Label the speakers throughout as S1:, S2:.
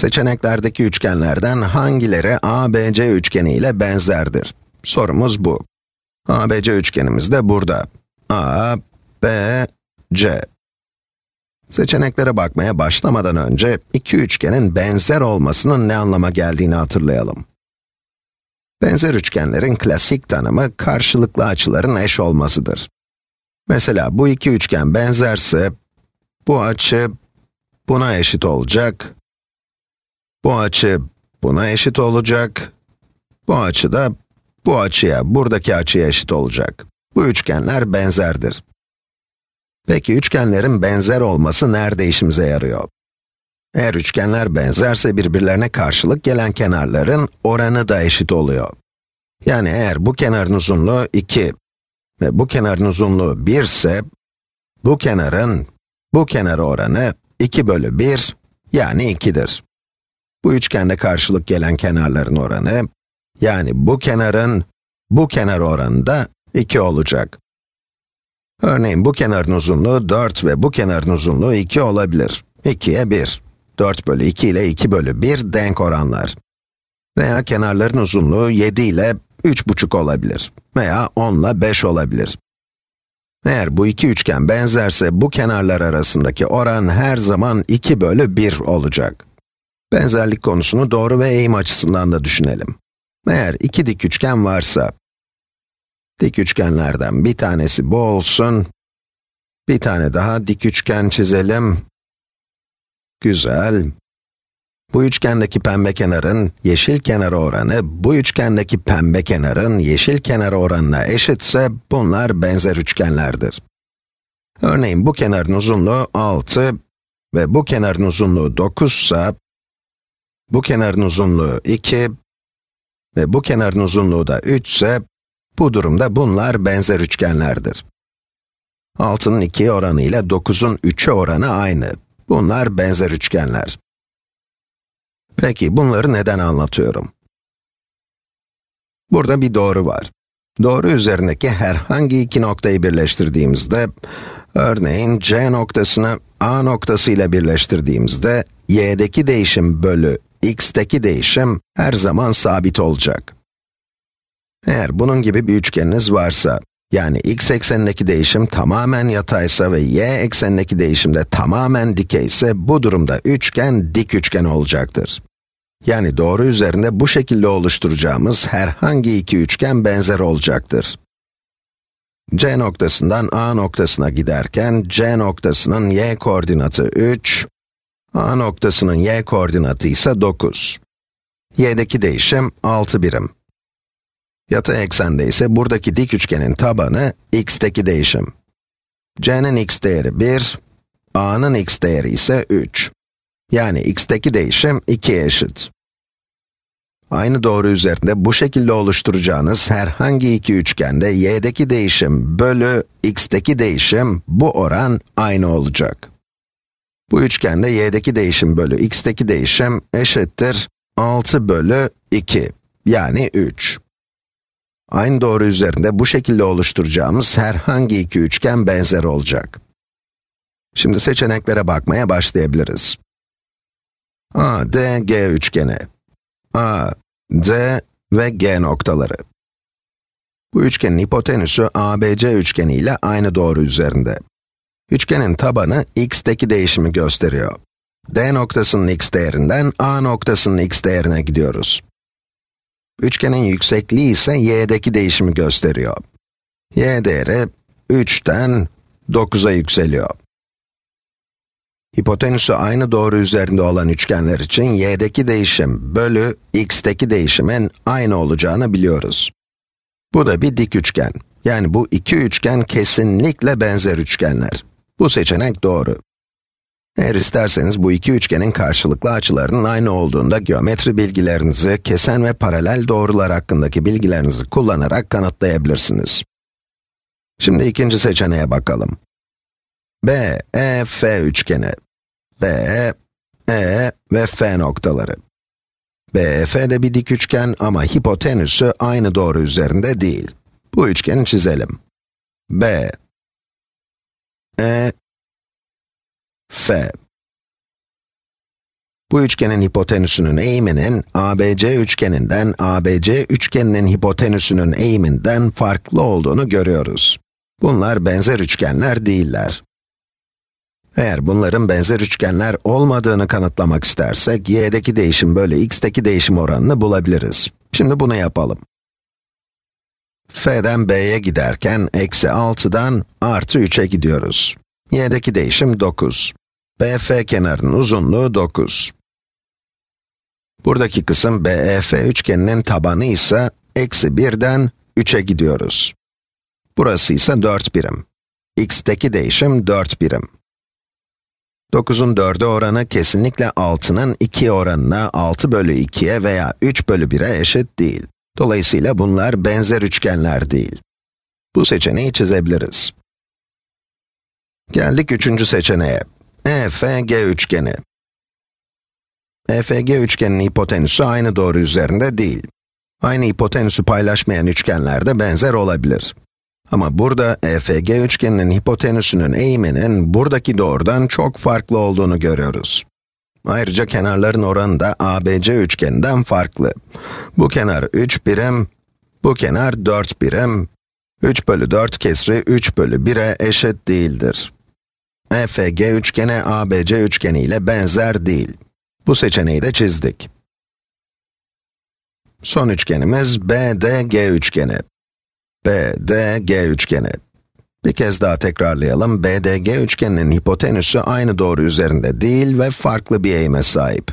S1: Seçeneklerdeki üçgenlerden hangileri ABC üçgeni ile benzerdir? Sorumuz bu. ABC üçgenimiz de burada. A, B, C. Seçeneklere bakmaya başlamadan önce, iki üçgenin benzer olmasının ne anlama geldiğini hatırlayalım. Benzer üçgenlerin klasik tanımı, karşılıklı açıların eş olmasıdır. Mesela bu iki üçgen benzerse, bu açı buna eşit olacak, bu açı buna eşit olacak. Bu açı da bu açıya, buradaki açıya eşit olacak. Bu üçgenler benzerdir. Peki üçgenlerin benzer olması nerede işimize yarıyor? Eğer üçgenler benzerse birbirlerine karşılık gelen kenarların oranı da eşit oluyor. Yani eğer bu kenarın uzunluğu 2 ve bu kenarın uzunluğu 1 ise, bu kenarın bu kenar oranı 2 bölü 1 yani 2'dir. Bu üçgende karşılık gelen kenarların oranı, yani bu kenarın, bu kenar oranında da 2 olacak. Örneğin bu kenarın uzunluğu 4 ve bu kenarın uzunluğu 2 olabilir. 2'ye 1. 4 bölü 2 ile 2 bölü 1 denk oranlar. Veya kenarların uzunluğu 7 ile 3,5 olabilir. Veya 10 ile 5 olabilir. Eğer bu iki üçgen benzerse bu kenarlar arasındaki oran her zaman 2 bölü 1 olacak. Benzerlik konusunu doğru ve eğim açısından da düşünelim. Eğer iki dik üçgen varsa, dik üçgenlerden bir tanesi bu olsun, bir tane daha dik üçgen çizelim. Güzel. Bu üçgendeki pembe kenarın yeşil kenar oranı, bu üçgendeki pembe kenarın yeşil kenar oranına eşitse, bunlar benzer üçgenlerdir. Örneğin bu kenarın uzunluğu 6 ve bu kenarın uzunluğu 9 ise, bu kenarın uzunluğu 2 ve bu kenarın uzunluğu da 3 ise, bu durumda bunlar benzer üçgenlerdir. 6'nın 2'ye oranı ile 9'un 3'e oranı aynı. Bunlar benzer üçgenler. Peki, bunları neden anlatıyorum? Burada bir doğru var. Doğru üzerindeki herhangi iki noktayı birleştirdiğimizde, örneğin C noktasını A noktası ile birleştirdiğimizde, y'deki değişim bölü x'teki değişim her zaman sabit olacak. Eğer bunun gibi bir üçgeniniz varsa, yani x eksenindeki değişim tamamen yataysa ve y eksenindeki değişim de tamamen dikeyse, bu durumda üçgen dik üçgen olacaktır. Yani doğru üzerinde bu şekilde oluşturacağımız herhangi iki üçgen benzer olacaktır. C noktasından A noktasına giderken, C noktasının y koordinatı 3, A noktasının y koordinatı ise 9. y'deki değişim 6 birim. Yatay eksende ise buradaki dik üçgenin tabanı x'teki değişim. c'nin x değeri 1, a'nın x değeri ise 3. Yani x'teki değişim 2'ye eşit. Aynı doğru üzerinde bu şekilde oluşturacağınız herhangi iki üçgende y'deki değişim bölü x'teki değişim bu oran aynı olacak. Bu üçgende y'deki değişim bölü x'teki değişim eşittir 6 bölü 2, yani 3. Aynı doğru üzerinde bu şekilde oluşturacağımız herhangi iki üçgen benzer olacak. Şimdi seçeneklere bakmaya başlayabiliriz. A, D, G üçgeni. A, D ve G noktaları. Bu üçgenin hipotenüsü ABC üçgeni ile aynı doğru üzerinde. Üçgenin tabanı x'teki değişimi gösteriyor. D noktasının x değerinden A noktasının x değerine gidiyoruz. Üçgenin yüksekliği ise y'deki değişimi gösteriyor. y değeri 3'ten 9'a yükseliyor. Hipotenüsü aynı doğru üzerinde olan üçgenler için y'deki değişim bölü x'teki değişimin aynı olacağını biliyoruz. Bu da bir dik üçgen. Yani bu iki üçgen kesinlikle benzer üçgenler. Bu seçenek doğru. Eğer isterseniz bu iki üçgenin karşılıklı açılarının aynı olduğunda geometri bilgilerinizi, kesen ve paralel doğrular hakkındaki bilgilerinizi kullanarak kanıtlayabilirsiniz. Şimdi ikinci seçeneğe bakalım. BEF üçgeni. B, E ve F noktaları. BEF de bir dik üçgen ama hipotenüsü aynı doğru üzerinde değil. Bu üçgeni çizelim. B, e, F. Bu üçgenin hipotenüsünün eğiminin ABC üçgeninden ABC üçgeninin hipotenüsünün eğiminden farklı olduğunu görüyoruz. Bunlar benzer üçgenler değiller. Eğer bunların benzer üçgenler olmadığını kanıtlamak istersek, y'deki değişim bölü x'teki değişim oranını bulabiliriz. Şimdi bunu yapalım f'den b'ye giderken eksi 6'dan artı 3'e gidiyoruz. y'deki değişim 9. BF kenarının uzunluğu 9. Buradaki kısım BEF üçgeninin tabanı ise eksi 1'den 3'e gidiyoruz. Burası ise 4 birim. x'teki değişim 4 birim. 9'un 4'e oranı kesinlikle 6'nın 2 oranına 6 bölü 2'ye veya 3 bölü 1'e eşit değil. Dolayısıyla bunlar benzer üçgenler değil. Bu seçeneği çizebiliriz. Geldik üçüncü seçeneğe. EFG üçgeni. EFG üçgenin hipotenüsü aynı doğru üzerinde değil. Aynı hipotenüsü paylaşmayan üçgenler de benzer olabilir. Ama burada EFG üçgeninin hipotenüsünün eğiminin buradaki doğrudan çok farklı olduğunu görüyoruz. Ayrıca kenarların oranı da ABC üçgeninden farklı. Bu kenar 3 birim, bu kenar 4 birim. 3 bölü 4 kesri 3 bölü 1'e eşit değildir. EFG üçgeni ABC üçgeni ile benzer değil. Bu seçeneği de çizdik. Son üçgenimiz BDG üçgeni. BDG üçgeni. Bir kez daha tekrarlayalım, BDG üçgeninin hipotenüsü aynı doğru üzerinde değil ve farklı bir eğime sahip.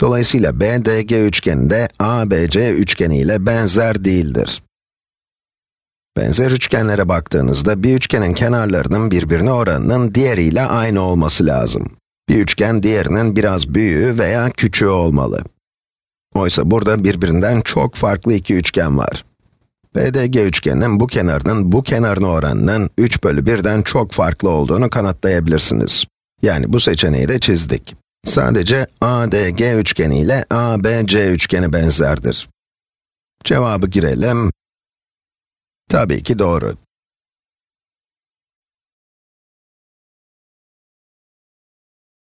S1: Dolayısıyla BDG üçgeni de ABC üçgeni ile benzer değildir. Benzer üçgenlere baktığınızda bir üçgenin kenarlarının birbirine oranının diğeriyle aynı olması lazım. Bir üçgen diğerinin biraz büyüğü veya küçüğü olmalı. Oysa burada birbirinden çok farklı iki üçgen var. BDG üçgeninin bu kenarının bu kenarına oranının 3 bölü 1'den çok farklı olduğunu kanıtlayabilirsiniz. Yani bu seçeneği de çizdik. Sadece ADG üçgeni ile ABC üçgeni benzerdir. Cevabı girelim. Tabii ki doğru.